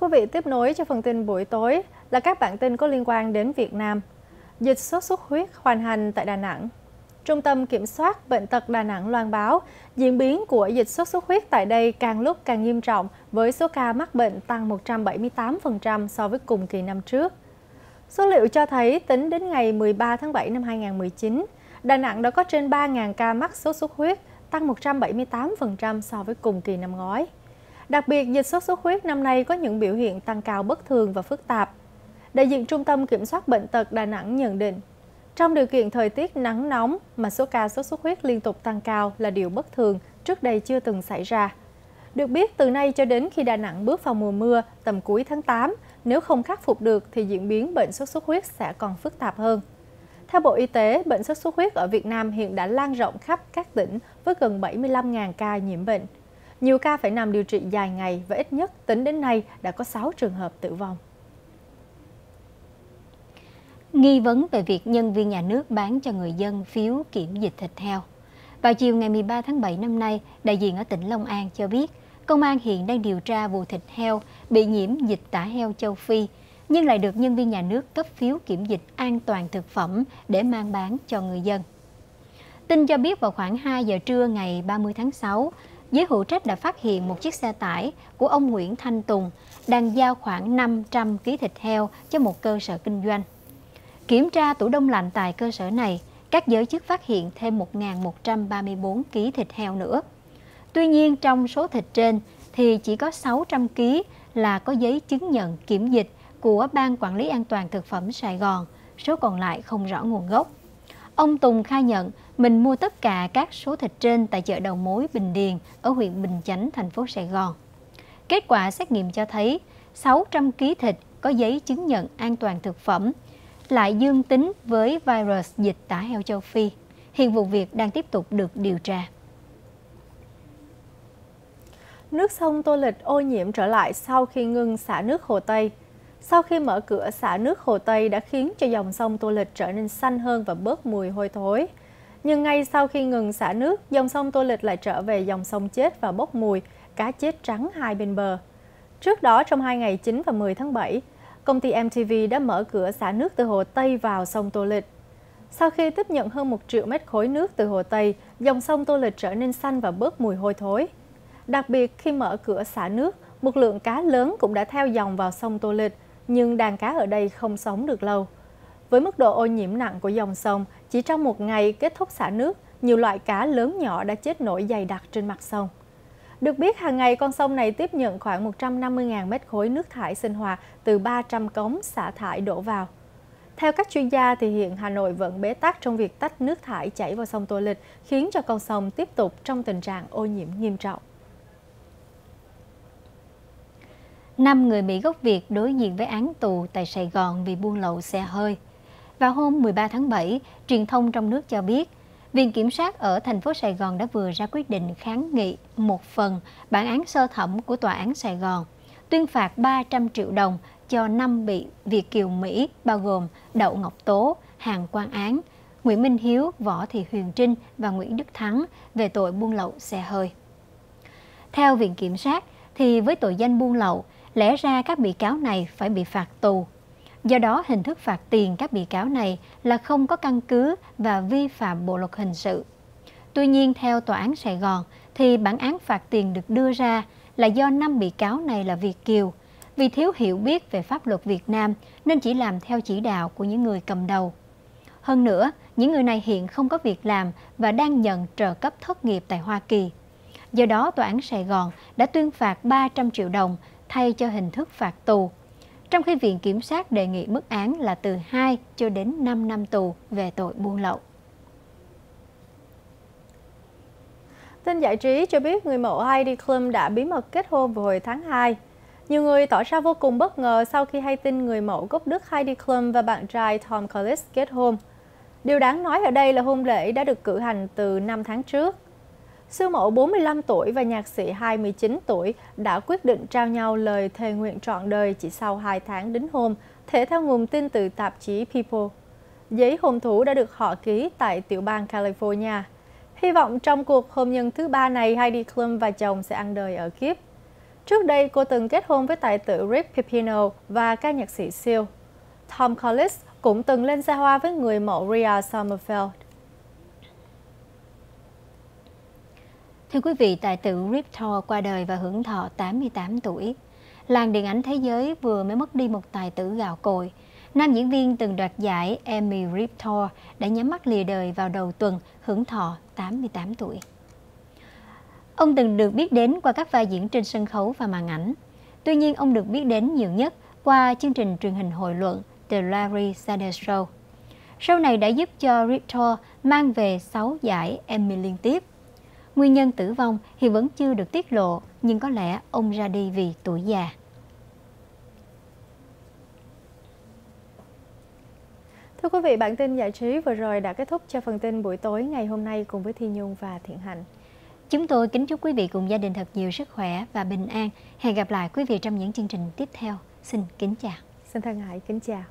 Thưa quý vị, tiếp nối cho phần tin buổi tối là các bản tin có liên quan đến Việt Nam. Dịch sốt xuất huyết hoàn hành tại Đà Nẵng. Trung tâm Kiểm soát Bệnh tật Đà Nẵng loan báo, diễn biến của dịch sốt xuất huyết tại đây càng lúc càng nghiêm trọng với số ca mắc bệnh tăng 178% so với cùng kỳ năm trước. Số liệu cho thấy tính đến ngày 13 tháng 7 năm 2019, Đà Nẵng đã có trên 3.000 ca mắc sốt xuất huyết, tăng 178% so với cùng kỳ năm ngoái. Đặc biệt, dịch sốt xuất huyết năm nay có những biểu hiện tăng cao bất thường và phức tạp. Đại diện Trung tâm Kiểm soát Bệnh tật Đà Nẵng nhận định, trong điều kiện thời tiết nắng nóng mà số ca sốt xuất huyết liên tục tăng cao là điều bất thường trước đây chưa từng xảy ra. Được biết, từ nay cho đến khi Đà Nẵng bước vào mùa mưa tầm cuối tháng 8, nếu không khắc phục được thì diễn biến bệnh sốt xuất huyết sẽ còn phức tạp hơn. Theo Bộ Y tế, bệnh sốt xuất huyết ở Việt Nam hiện đã lan rộng khắp các tỉnh với gần 75.000 ca nhiễm bệnh. Nhiều ca phải nằm điều trị dài ngày và ít nhất tính đến nay đã có 6 trường hợp tử vong. Nghi vấn về việc nhân viên nhà nước bán cho người dân phiếu kiểm dịch thịt heo. Vào chiều ngày 13 tháng 7 năm nay, đại diện ở tỉnh Long An cho biết, công an hiện đang điều tra vụ thịt heo bị nhiễm dịch tả heo châu Phi, nhưng lại được nhân viên nhà nước cấp phiếu kiểm dịch an toàn thực phẩm để mang bán cho người dân. Tin cho biết vào khoảng 2 giờ trưa ngày 30 tháng 6, giới hữu trách đã phát hiện một chiếc xe tải của ông Nguyễn Thanh Tùng đang giao khoảng 500 kg thịt heo cho một cơ sở kinh doanh. Kiểm tra tủ đông lạnh tại cơ sở này, các giới chức phát hiện thêm 1.134 kg thịt heo nữa. Tuy nhiên, trong số thịt trên thì chỉ có 600 kg là có giấy chứng nhận kiểm dịch của Ban Quản lý An toàn Thực phẩm Sài Gòn, số còn lại không rõ nguồn gốc. Ông Tùng khai nhận mình mua tất cả các số thịt trên tại chợ đầu mối Bình Điền ở huyện Bình Chánh, thành phố Sài Gòn. Kết quả xét nghiệm cho thấy 600 kg thịt có giấy chứng nhận an toàn thực phẩm lại dương tính với virus dịch tả heo châu Phi. Hiện vụ việc đang tiếp tục được điều tra. Nước sông Tô Lịch ô nhiễm trở lại sau khi ngưng xả nước Hồ Tây. Sau khi mở cửa xả nước Hồ Tây đã khiến cho dòng sông Tô Lịch trở nên xanh hơn và bớt mùi hôi thối. Nhưng ngay sau khi ngừng xả nước, dòng sông Tô Lịch lại trở về dòng sông chết và bốc mùi, cá chết trắng hai bên bờ. Trước đó trong hai ngày 9 và 10 tháng 7, công ty MTV đã mở cửa xả nước từ hồ Tây vào sông Tô Lịch. Sau khi tiếp nhận hơn 1 triệu mét khối nước từ hồ Tây, dòng sông Tô Lịch trở nên xanh và bớt mùi hôi thối. Đặc biệt khi mở cửa xả nước, một lượng cá lớn cũng đã theo dòng vào sông Tô Lịch, nhưng đàn cá ở đây không sống được lâu. Với mức độ ô nhiễm nặng của dòng sông, chỉ trong một ngày kết thúc xả nước, nhiều loại cá lớn nhỏ đã chết nổi dày đặc trên mặt sông. Được biết, hàng ngày con sông này tiếp nhận khoảng 150.000 mét khối nước thải sinh hoạt từ 300 cống xả thải đổ vào. Theo các chuyên gia, thì hiện Hà Nội vẫn bế tắc trong việc tách nước thải chảy vào sông Tô Lịch, khiến cho con sông tiếp tục trong tình trạng ô nhiễm nghiêm trọng. Năm người Mỹ gốc Việt đối diện với án tù tại Sài Gòn vì buôn lậu xe hơi. Vào hôm 13 tháng 7, truyền thông trong nước cho biết, Viện Kiểm sát ở thành phố Sài Gòn đã vừa ra quyết định kháng nghị một phần bản án sơ thẩm của Tòa án Sài Gòn, tuyên phạt 300 triệu đồng cho 5 bị Việt Kiều Mỹ bao gồm Đậu Ngọc Tố, Hàn Quang Án, Nguyễn Minh Hiếu, Võ Thị Huyền Trinh và Nguyễn Đức Thắng về tội buôn lậu xe hơi. Theo Viện Kiểm sát, thì với tội danh buôn lậu, lẽ ra các bị cáo này phải bị phạt tù Do đó, hình thức phạt tiền các bị cáo này là không có căn cứ và vi phạm Bộ luật hình sự. Tuy nhiên, theo Tòa án Sài Gòn, thì bản án phạt tiền được đưa ra là do năm bị cáo này là Việt Kiều. Vì thiếu hiểu biết về pháp luật Việt Nam nên chỉ làm theo chỉ đạo của những người cầm đầu. Hơn nữa, những người này hiện không có việc làm và đang nhận trợ cấp thất nghiệp tại Hoa Kỳ. Do đó, Tòa án Sài Gòn đã tuyên phạt 300 triệu đồng thay cho hình thức phạt tù trong khi Viện Kiểm sát đề nghị mức án là từ 2 cho đến 5 năm tù về tội buôn lậu. Tin giải trí cho biết người mẫu Heidi Klum đã bí mật kết hôn vào hồi tháng 2. Nhiều người tỏ ra vô cùng bất ngờ sau khi hay tin người mẫu gốc Đức Heidi Klum và bạn trai Tom Collis kết hôn. Điều đáng nói ở đây là hôn lễ đã được cử hành từ 5 tháng trước. Sư mẫu 45 tuổi và nhạc sĩ 29 tuổi đã quyết định trao nhau lời thề nguyện trọn đời chỉ sau 2 tháng đính hôn, thể theo nguồn tin từ tạp chí People. Giấy hôn thú đã được họ ký tại tiểu bang California. Hy vọng trong cuộc hôn nhân thứ ba này, Heidi Klum và chồng sẽ ăn đời ở kiếp. Trước đây, cô từng kết hôn với tài tử Rick Pipino và ca nhạc sĩ Seal. Tom Collis cũng từng lên xe hoa với người mẫu Ria Sommerfeld. Thưa quý vị, tài tử Rip Riptor qua đời và hưởng thọ 88 tuổi. Làng điện ảnh thế giới vừa mới mất đi một tài tử gạo cội. Nam diễn viên từng đoạt giải Emmy Rip Riptor đã nhắm mắt lìa đời vào đầu tuần, hưởng thọ 88 tuổi. Ông từng được biết đến qua các vai diễn trên sân khấu và màn ảnh. Tuy nhiên, ông được biết đến nhiều nhất qua chương trình truyền hình hội luận The Larry Sanders Show. Show này đã giúp cho Rip Riptor mang về 6 giải Emmy liên tiếp Nguyên nhân tử vong thì vẫn chưa được tiết lộ, nhưng có lẽ ông ra đi vì tuổi già. Thưa quý vị, bản tin giải trí vừa rồi đã kết thúc cho phần tin buổi tối ngày hôm nay cùng với Thi Nhung và Thiện Hạnh. Chúng tôi kính chúc quý vị cùng gia đình thật nhiều sức khỏe và bình an. Hẹn gặp lại quý vị trong những chương trình tiếp theo. Xin kính chào. Xin thân ái kính chào.